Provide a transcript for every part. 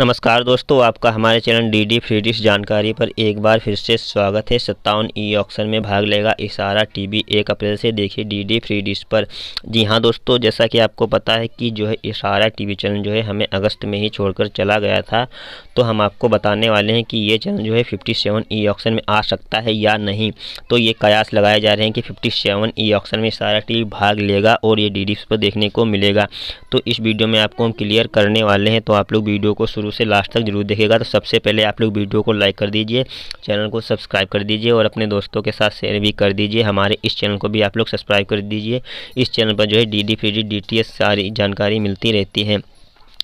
नमस्कार दोस्तों आपका हमारे चैनल डी डी फ्रीडिस जानकारी पर एक बार फिर से स्वागत है सत्तावन ई ऑक्शन में भाग लेगा इशारा टीवी एक अप्रैल से देखिए डी डी फ्रीडिस पर जी हाँ दोस्तों जैसा कि आपको पता है कि जो है इशारा टीवी चैनल जो है हमें अगस्त में ही छोड़कर चला गया था तो हम आपको बताने वाले हैं कि ये चैनल जो है फिफ्टी सेवन ई ऑक्शन में आ सकता है या नहीं तो ये कयास लगाए जा रहे हैं कि फिफ्टी सेवन ई ऑक्शन में इशारा टी भाग लेगा और ये डी पर देखने को मिलेगा तो इस वीडियो में आपको हम क्लियर करने वाले हैं तो आप लोग वीडियो को शुरू से लास्ट तक जरूर देखेगा तो सबसे पहले आप लोग वीडियो को लाइक कर दीजिए चैनल को सब्सक्राइब कर दीजिए और अपने दोस्तों के साथ शेयर भी कर दीजिए हमारे इस चैनल को भी आप लोग सब्सक्राइब कर दीजिए इस चैनल पर जो है D D free D T S सारी जानकारी मिलती रहती है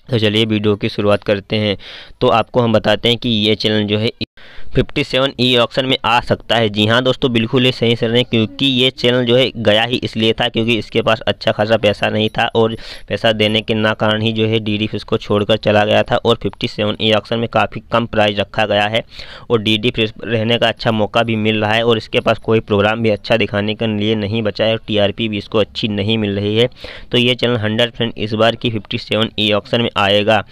तो चलिए वीडियो की शुरुआत करते हैं तो आपको हम बताते हैं कि ये चैनल जो है फिफ्टी सेवन ई ऑक्शन में आ सकता है जी हाँ दोस्तों बिल्कुल ही सही सर हैं क्योंकि ये चैनल जो है गया ही इसलिए था क्योंकि इसके पास अच्छा खासा पैसा नहीं था और पैसा देने के ना कारण ही जो है डी डी को छोड़कर चला गया था और फिफ्टी सेवन ई ऑक्शन में काफ़ी कम प्राइस रखा गया है और डी डी रहने का अच्छा मौका भी मिल रहा है और इसके पास कोई प्रोग्राम भी अच्छा दिखाने के लिए नहीं बचा है और टी आर पी भी इसको अच्छी नहीं मिल रही है तो ये चैनल हंड्रेड परसेंट इस बार की फिफ्टी सेवन ई ऑक्शन में आएगा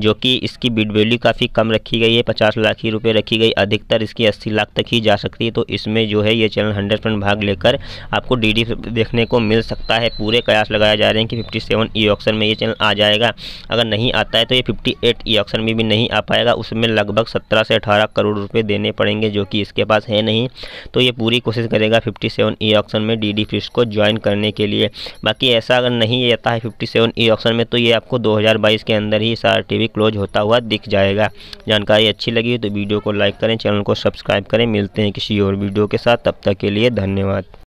जो कि इसकी बिड वैल्यू काफ़ी कम रखी गई है पचास लाख ही रुपये रखी गई अधिकतर इसकी अस्सी लाख तक ही जा सकती है तो इसमें जो है ये चैनल हंड्रेड परसेंट भाग लेकर आपको डी देखने को मिल सकता है पूरे कयास लगाए जा रहे हैं कि फिफ्टी सेवन ई ऑक्शन में ये चैनल आ जाएगा अगर नहीं आता है तो ये फिफ्टी एट ई ऑक्शन में भी नहीं आ पाएगा उसमें लगभग सत्रह से अठारह करोड़ रुपये देने पड़ेंगे जो कि इसके पास है नहीं तो ये पूरी कोशिश करेगा फिफ्टी सेवन ई ऑक्शन में डी डी को ज्वाइन करने के लिए बाकी ऐसा अगर नहीं आता है फिफ्टी सेवन ई ऑक्शन में तो ये आपको दो हज़ार बाईस के अंदर ही सारा टी क्लोज होता हुआ दिख जाएगा जानकारी अच्छी लगी तो वीडियो को लाइक करें करें चैनल को सब्सक्राइब करें मिलते हैं किसी और वीडियो के साथ तब तक के लिए धन्यवाद